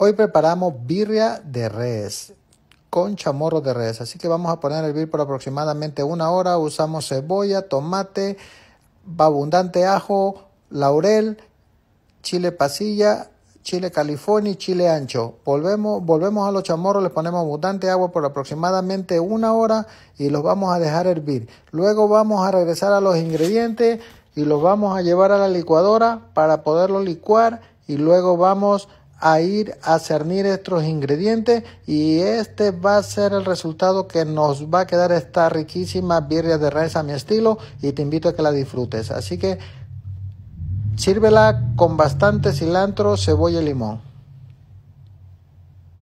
Hoy preparamos birria de res con chamorro de res. Así que vamos a poner a hervir por aproximadamente una hora. Usamos cebolla, tomate, abundante ajo, laurel, chile pasilla, chile california y chile ancho. Volvemos, volvemos a los chamorros, les ponemos abundante agua por aproximadamente una hora y los vamos a dejar hervir. Luego vamos a regresar a los ingredientes y los vamos a llevar a la licuadora para poderlo licuar y luego vamos a ir a cernir estos ingredientes y este va a ser el resultado que nos va a quedar esta riquísima birria de res a mi estilo y te invito a que la disfrutes así que sírvela con bastante cilantro cebolla y limón